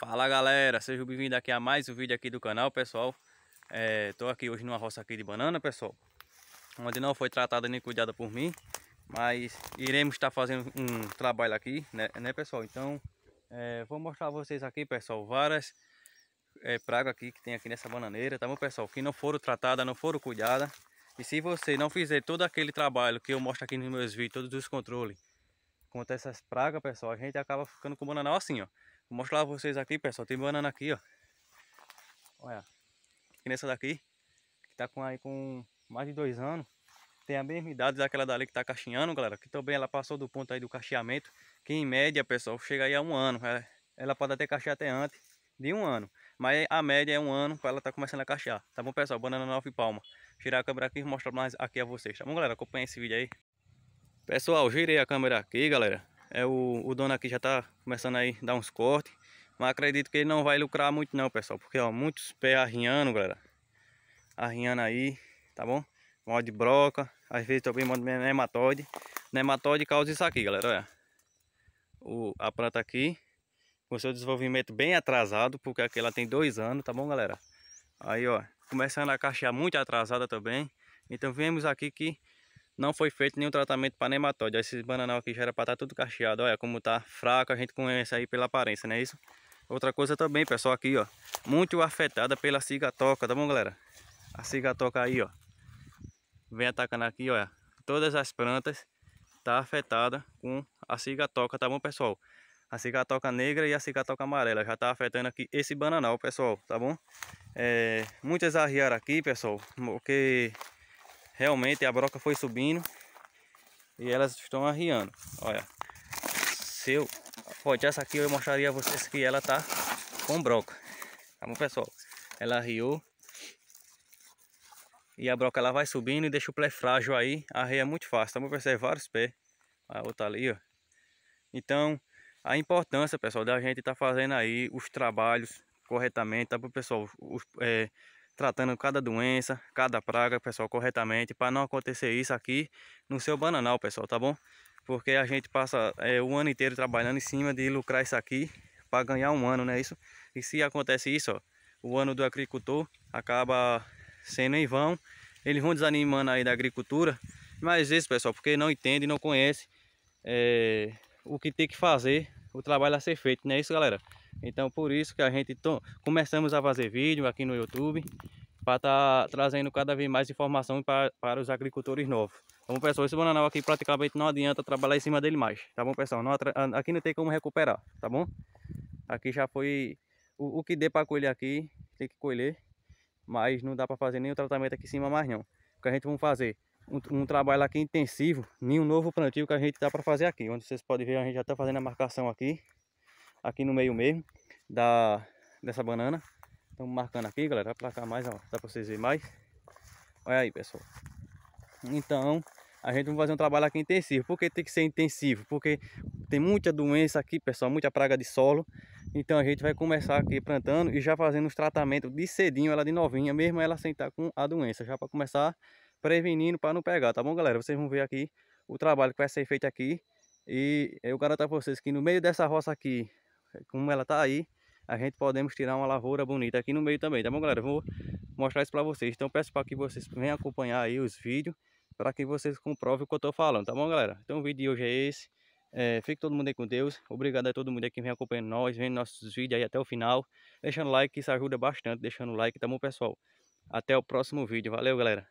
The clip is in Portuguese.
Fala galera, sejam bem-vindos aqui a mais um vídeo aqui do canal, pessoal. Estou é, aqui hoje numa roça aqui de banana, pessoal. Onde não foi tratada nem cuidada por mim. Mas iremos estar tá fazendo um trabalho aqui, né, né pessoal? Então, é, vou mostrar a vocês aqui, pessoal, várias é, pragas aqui que tem aqui nessa bananeira, tá bom, pessoal? Que não foram tratadas, não foram cuidadas. E se você não fizer todo aquele trabalho que eu mostro aqui nos meus vídeos, todos os controles, contra essas pragas, pessoal, a gente acaba ficando com o bananal assim, ó. Vou mostrar pra vocês aqui, pessoal. Tem banana aqui, ó. Olha. nessa daqui. Que tá com, aí, com mais de dois anos. Tem a mesma idade daquela dali que tá cacheando, galera. Que também ela passou do ponto aí do cacheamento. Que em média, pessoal, chega aí a um ano. Ela, ela pode até cachear até antes de um ano. Mas a média é um ano para ela tá começando a cachear. Tá bom, pessoal? Banana 9 palma. Tirar a câmera aqui e mostrar mais aqui a vocês. Tá bom, galera? Acompanha esse vídeo aí. Pessoal, girei a câmera aqui, galera. É, o, o dono aqui já tá começando aí a dar uns cortes. Mas acredito que ele não vai lucrar muito não, pessoal. Porque, ó, muitos pés arrinhando, galera. Arrinhando aí, tá bom? Mó de broca. Às vezes também mó de nematóide. Nematóide causa isso aqui, galera, olha. O, a planta aqui, com seu desenvolvimento bem atrasado, porque aqui ela tem dois anos, tá bom, galera? Aí, ó, começando a caixear muito atrasada também. Então, vemos aqui que não foi feito nenhum tratamento para nematóide. Esse bananal aqui já era para estar tá tudo cacheado. Olha como tá fraco, a gente conhece aí pela aparência, não é isso? Outra coisa também, pessoal, aqui, ó. Muito afetada pela cigatoca, tá bom, galera? A cigatoca aí, ó. Vem atacando aqui, olha. Todas as plantas tá afetada com a cigatoca, tá bom, pessoal? A cigatoca negra e a cigatoca amarela já tá afetando aqui esse bananal, pessoal, tá bom? É, muitas arriaram aqui, pessoal, porque realmente a broca foi subindo e elas estão arriando. Olha, se eu essa aqui, eu mostraria a vocês que ela tá com broca. Tá bom, pessoal? Ela arriou. E a broca ela vai subindo e deixa o plefrágio frágil aí. Arreia é muito fácil, tá bom, pessoal? Vários pés. A outra ali, ó. Então, a importância, pessoal, da gente estar tá fazendo aí os trabalhos corretamente, tá bom, pessoal? Os, é, tratando cada doença, cada praga, pessoal, corretamente, para não acontecer isso aqui no seu bananal, pessoal, tá bom? Porque a gente passa é, o ano inteiro trabalhando em cima de lucrar isso aqui para ganhar um ano, né? Isso. E se acontece isso, ó, o ano do agricultor acaba sendo em vão. Eles vão desanimando aí da agricultura, mas isso, pessoal, porque não entende, não conhece é, o que tem que fazer, o trabalho a ser feito, né? Isso, galera. Então por isso que a gente começamos a fazer vídeo aqui no YouTube para estar tá trazendo cada vez mais informação para, os agricultores novos. Tá bom, pessoal? Esse bananal aqui praticamente não adianta trabalhar em cima dele mais, tá bom, pessoal? Não aqui não tem como recuperar, tá bom? Aqui já foi... O, o que dê para colher aqui, tem que colher, mas não dá para fazer nenhum tratamento aqui em cima mais não. O que a gente vai fazer? Um, um, trabalho aqui intensivo, nenhum novo plantio que a gente dá para fazer aqui. Onde vocês podem ver, a gente já está fazendo a marcação aqui aqui no meio mesmo da, dessa banana. Estamos marcando aqui, galera. Vai pra cá mais, ó. Dá pra vocês verem mais. Olha aí, pessoal. Então, a gente vai fazer um trabalho aqui intensivo. Por que tem que ser intensivo? Porque tem muita doença aqui, pessoal. Muita praga de solo. Então, a gente vai começar aqui plantando e já fazendo os tratamentos de cedinho, ela de novinha, mesmo ela sentar com a doença. Já para começar prevenindo para não pegar, tá bom, galera? Vocês vão ver aqui o trabalho que vai ser feito aqui. E eu garanto a vocês que no meio dessa roça aqui como ela tá aí, a gente podemos tirar uma lavoura bonita aqui no meio também, tá bom, galera? Vou mostrar isso para vocês. Então peço para que vocês venham acompanhar aí os vídeos, para que vocês comprovem o que eu tô falando, tá bom, galera? Então o vídeo de hoje é esse. É, fique todo mundo aí com Deus. Obrigado a todo mundo aí que vem acompanhando nós, vendo nossos vídeos aí até o final. Deixando like, isso ajuda bastante, deixando like, tá bom, pessoal? Até o próximo vídeo. Valeu, galera!